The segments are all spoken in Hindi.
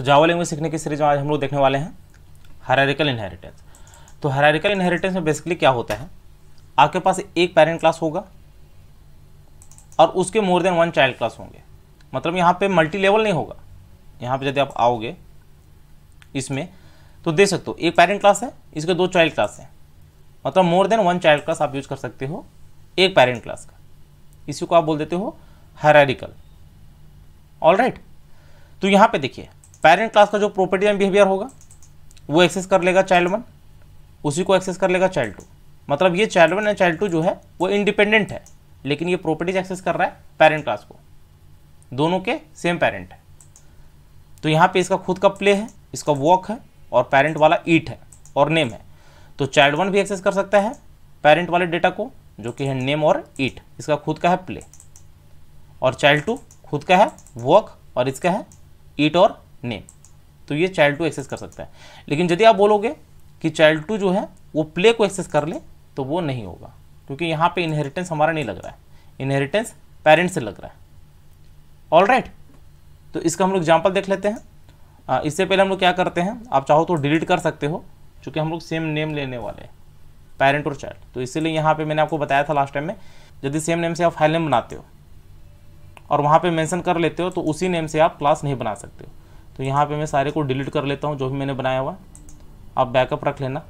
तो जावा लैंग्वेज सीखने की सीरीज में आज हम लोग देखने वाले हैं हरारिकल इनहेरिटेंस तो हरारिकल इनहेरिटेंस में बेसिकली क्या होता है आपके पास एक पेरेंट क्लास होगा और उसके more than one child class होंगे मतलब यहाँ पे मल्टी लेवल नहीं होगा यहाँ पे यदि आप आओगे इसमें तो दे सकते हो एक पेरेंट क्लास है इसके दो चाइल्ड क्लास हैं मतलब more than one child class आप यूज कर सकते हो एक पेरेंट क्लास का इसी को आप बोल देते हो हरारिकल ऑल राइट तो यहाँ पर देखिए पेरेंट क्लास का जो प्रॉपर्टी एंड बिहेवियर होगा वो एक्सेस कर लेगा चाइल्ड वन उसी को एक्सेस कर लेगा चाइल्ड टू मतलब ये child one and child two जो है वो इंडिपेंडेंट है लेकिन ये प्रॉपर्टीज एक्सेस कर रहा है पेरेंट क्लास को दोनों के सेम पेरेंट है तो यहाँ पे इसका खुद का प्ले है इसका वॉक है और पेरेंट वाला ईट है और नेम है तो चाइल्ड वन भी एक्सेस कर सकता है पेरेंट वाले डेटा को जो कि है नेम और ईट इसका खुद का है प्ले और चाइल्ड टू खुद का है वॉक और इसका है ईट और नेम तो ये चाइल्ड टू एक्सेस कर सकता है लेकिन यदि आप बोलोगे कि चाइल्ड टू जो है वो प्ले को एक्सेस कर ले तो वो नहीं होगा क्योंकि यहाँ पे इनहेरिटेंस हमारा नहीं लग रहा है इनहेरिटेंस पेरेंट्स से लग रहा है ऑल राइट right. तो इसका हम लोग एग्जाम्पल देख लेते हैं इससे पहले हम लोग क्या करते हैं आप चाहो तो डिलीट कर सकते हो चूँकि हम लोग सेम नेम लेने वाले हैं पेरेंट और चाइल्ड तो इसीलिए यहाँ पे मैंने आपको बताया था लास्ट टाइम में यदि सेम नेम से आप फाइल नेम बनाते हो और वहाँ पे मेंशन कर लेते हो तो उसी नेम से आप क्लास नहीं बना सकते हो तो यहाँ पे मैं सारे को डिलीट कर लेता हूँ जो भी मैंने बनाया हुआ आप बैकअप रख लेना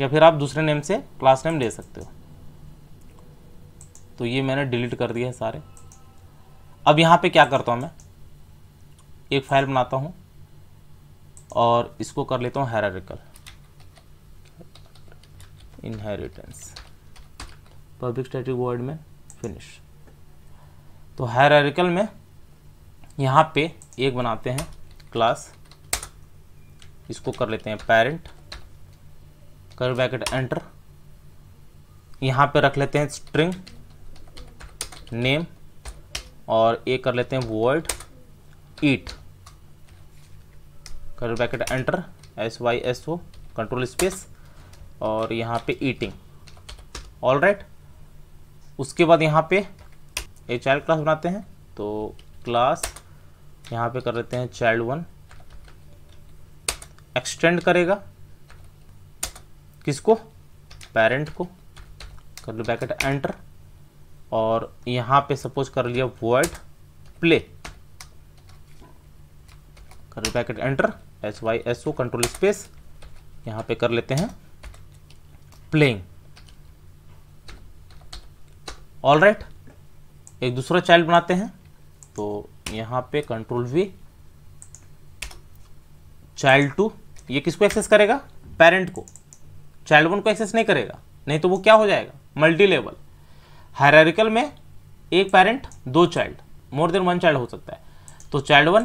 या फिर आप दूसरे नेम से क्लास नेम ले सकते हो तो ये मैंने डिलीट कर दिया है सारे अब यहाँ पे क्या करता हूँ मैं एक फाइल बनाता हूँ और इसको कर लेता हूँ hierarchical inheritance public static void में फिनिश तो हेरारिकल में यहाँ पे एक बनाते हैं क्लास इसको कर लेते हैं पेरेंट कर बैकेट एंटर यहाँ पे रख लेते हैं स्ट्रिंग नेम और एक कर लेते हैं वर्ड ईट कर bracket enter S Y S O control space और यहाँ पे ईटिंग ऑल राइट उसके बाद यहाँ पे एच आर क्लास बनाते हैं तो क्लास यहाँ पे कर लेते हैं चाइल्ड वन एक्सटेंड करेगा किसको पेरेंट को कर लो बैकेट एंटर और यहाँ पे सपोज कर लिया वर्ड प्ले कर bracket enter S Y S O control space यहाँ पे कर लेते हैं प्लेइंग ऑल राइट एक दूसरा चाइल्ड बनाते हैं तो यहाँ पे कंट्रोल वी चाइल्ड टू ये किसको एक्सेस करेगा पेरेंट को चाइल्ड वन को एक्सेस नहीं करेगा नहीं तो वो क्या हो जाएगा मल्टी लेवल हायरिकल में एक पेरेंट दो child more than one child हो सकता है तो चाइल्ड वन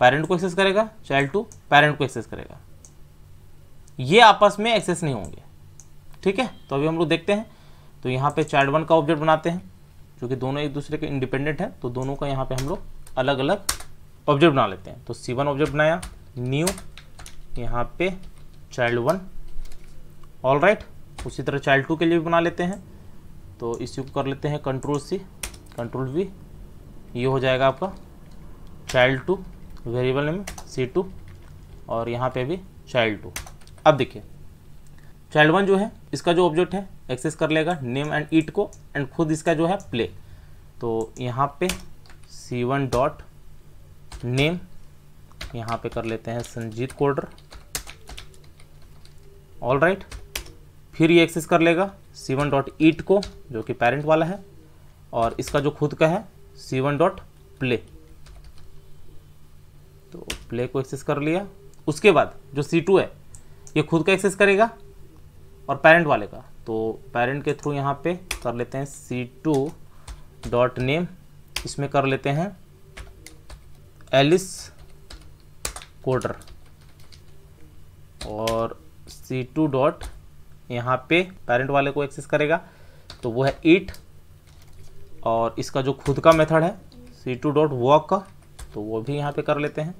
पेरेंट को एक्सेस करेगा चाइल्ड टू पेरेंट को एक्सेस करेगा ये आपस में एक्सेस नहीं होंगे ठीक है तो अभी हम लोग देखते हैं तो यहाँ पे चाइल्ड वन का ऑब्जेक्ट बनाते हैं क्योंकि दोनों एक दूसरे के इंडिपेंडेंट है तो दोनों का यहाँ पे हम लोग अलग अलग ऑब्जेक्ट बना लेते हैं तो सी वन ऑब्जेक्ट बनाया न्यू यहाँ पे चाइल्ड वन ऑल राइट उसी तरह चाइल्ड टू के लिए भी बना लेते हैं तो इसी को कर लेते हैं कंट्रोल सी कंट्रोल वी ये हो जाएगा आपका child two variable name C two और यहाँ पे भी चाइल्ड टू अब देखिए चाइल्ड वन जो है इसका जो ऑब्जेक्ट है एक्सेस कर लेगा नेम एंड ईट को एंड खुद इसका जो है प्ले तो यहाँ पे सी वन डॉट नेम यहाँ पे कर लेते हैं संजीत कोडर ऑल राइट फिर ये एक्सेस कर लेगा सी वन डॉट ईट को जो कि पेरेंट वाला है और इसका जो खुद का है सी वन डॉट प्ले तो प्ले को एक्सेस कर लिया उसके बाद जो सी टू है ये खुद का एक्सेस करेगा और पेरेंट वाले का तो पेरेंट के थ्रू यहाँ पे कर लेते हैं सी टू डॉट नेम इसमें कर लेते हैं एलिस कोडर और सी टू डॉट यहाँ पे पेरेंट वाले को एक्सेस करेगा तो वो है ईट और इसका जो खुद का मेथड है सी टू डॉट वॉक का तो वो भी यहाँ पे कर लेते हैं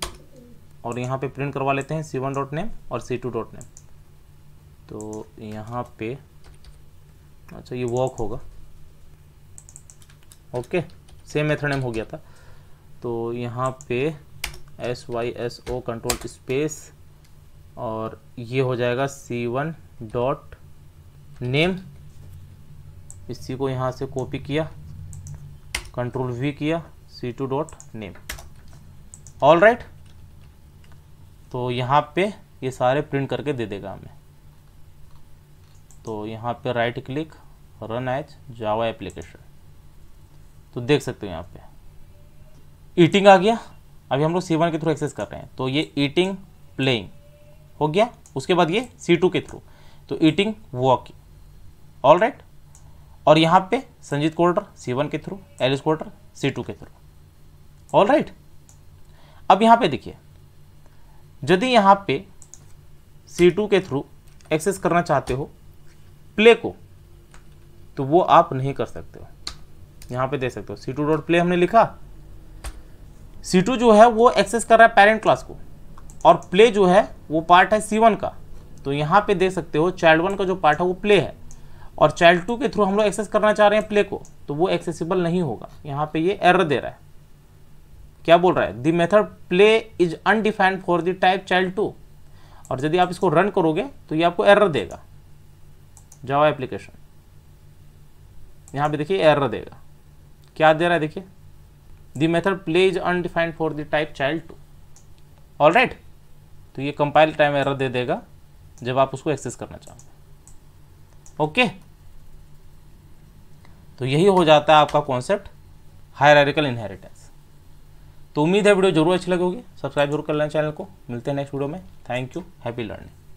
और यहाँ पे प्रिंट करवा लेते हैं सी वन डॉट नेम और सी टू डॉट नेम तो यहाँ पे अच्छा ये वॉक होगा ओके सेम मेथड एम हो गया था तो यहाँ पे S Y S O control space और ये हो जाएगा सी वन डॉट नेम इसी को यहाँ से कॉपी किया कंट्रोल वी किया C two dot name all right तो यहाँ पे ये सारे प्रिंट करके दे देगा हमें तो यहाँ पे right click run as Java application तो देख सकते हो यहाँ पे ईटिंग आ गया अभी हम लोग सी वन के थ्रू एक्सेस कर रहे हैं तो ये ईटिंग प्लेइंग हो गया उसके बाद ये सी टू के थ्रू तो ईटिंग वॉकिंग ऑल राइट और यहाँ पे संजीत क्वार्टर सी वन के थ्रू एलिस क्वार्टर सी टू के थ्रू ऑल राइट अब यहाँ पे देखिए यदि यहाँ पे सी टू के थ्रू एक्सेस करना चाहते हो प्ले को तो वो आप नहीं कर सकते हो यहाँ पे दे सकते हो सी टू डॉट प्ले हमने लिखा सी टू जो है वो एक्सेस कर रहा है पेरेंट क्लास को और प्ले जो है वो पार्ट है सी वन का तो यहाँ पे देख सकते हो चाइल्ड वन तो का जो पार्ट है वो प्ले है और चाइल्ड टू के थ्रू हम लोग एक्सेस करना चाह रहे हैं प्ले को तो वो एक्सेसिबल नहीं होगा यहाँ पे ये एरर दे रहा है क्या बोल रहा है the method play is undefined for the type child two और यदि आप इसको रन करोगे तो ये आपको एरर देगा जावा एप्लीकेशन यहाँ पे देखिए एरर देगा क्या दे रहा है देखिए the method play is undefined for the type child two all right तो ये कंपाइल टाइम एरर दे देगा जब आप उसको एक्सेस करना चाहोगे ओके तो यही हो जाता है आपका कॉन्सेप्ट हायरिकल इनहेरिटेंस तो उम्मीद है वीडियो जरूर अच्छी लगेगी सब्सक्राइब जरूर कर लेना चैनल को मिलते हैं नेक्स्ट वीडियो में थैंक यू हैप्पी लर्निंग